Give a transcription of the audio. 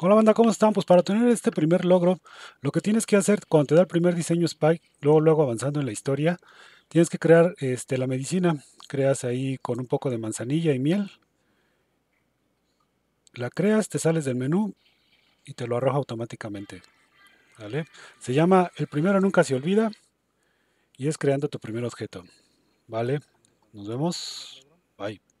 Hola banda, ¿cómo están? Pues para tener este primer logro, lo que tienes que hacer cuando te da el primer diseño Spike, luego luego avanzando en la historia, tienes que crear este, la medicina. Creas ahí con un poco de manzanilla y miel. La creas, te sales del menú y te lo arroja automáticamente. ¿Vale? Se llama El primero nunca se olvida y es creando tu primer objeto. ¿Vale? Nos vemos. Bye.